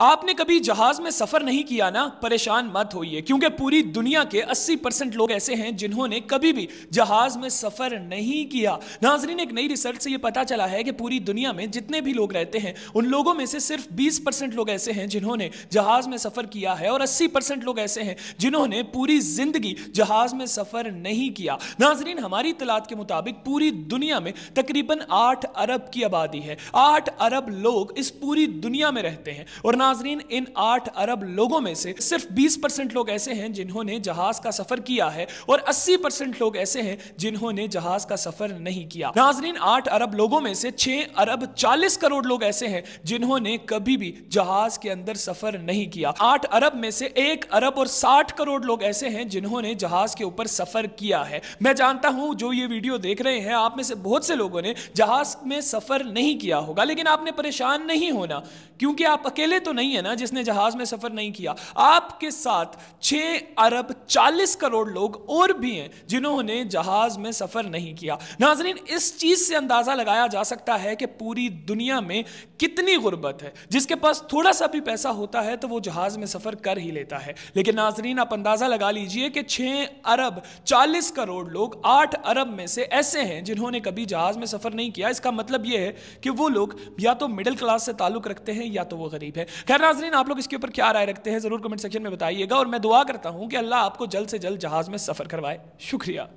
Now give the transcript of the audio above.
आपने कभी जहाज में सफर नहीं किया ना परेशान मत होइए क्योंकि पूरी दुनिया के 80 परसेंट लोग ऐसे हैं जिन्होंने कभी भी जहाज में सफर नहीं किया नाजरीन एक नई रिसर्च से यह पता चला है कि पूरी दुनिया में जितने भी लोग रहते हैं उन लोगों में से सिर्फ 20 परसेंट लोग ऐसे हैं जिन्होंने जहाज में सफर किया है और अस्सी परसेंट लोग ऐसे हैं जिन्होंने पूरी जिंदगी जहाज में सफर नहीं किया नाजरीन हमारी इतलात के मुताबिक पूरी दुनिया में तकरीबन आठ अरब की आबादी है आठ अरब लोग इस पूरी दुनिया में रहते हैं और नाजरीन इन आठ अरब लोगों में से सिर्फ बीस परसेंट लोग ऐसे हैं जिन्होंने जहाज का सफर किया है और अस्सी परसेंट लोग ऐसे हैं जिन्होंने जहाज का सफर नहीं किया नाजरीन आठ अरब लोगों में से छह अरब चालीस करोड़ लोग ऐसे हैं जिन्होंने कभी भी जहाज के अंदर सफर नहीं किया आठ अरब में से एक अरब और साठ करोड़ लोग ऐसे हैं जिन्होंने जहाज के ऊपर सफर किया है मैं जानता हूं जो ये वीडियो देख रहे हैं आप में से बहुत से लोगों ने जहाज में सफर नहीं किया होगा लेकिन आपने परेशान नहीं होना क्योंकि आप अकेले तो तो नहीं है ना जिसने जहाज में सफर नहीं किया आपके साथ 6 अरब चालीस करोड़ लोग और भी हैं जिन्होंने जहाज में सफर नहीं किया नाजरीन इस चीज से अंदाजा लगाया जा सकता है कि पूरी दुनिया में कितनी गुर्बत है जिसके पास थोड़ा सा भी पैसा होता है तो वो जहाज में सफर कर ही लेता है लेकिन नाजरीन आप अंदाजा लगा लीजिए कि 6 अरब चालीस करोड़ लोग आठ अरब में से ऐसे हैं जिन्होंने कभी जहाज में सफर नहीं किया इसका मतलब यह है कि वो लोग या तो मिडिल क्लास से ताल्लुक रखते हैं या तो वो गरीब है खैर नाजरीन आप लोग इसके ऊपर क्या राय रखते हैं ज़रूर कमेंट सेक्शन में बताइएगा और मैं दुआ करता हूँ कि अल्लाह आपको जल्द से जल्द जहाज़ में सफ़र करवाए शुक्रिया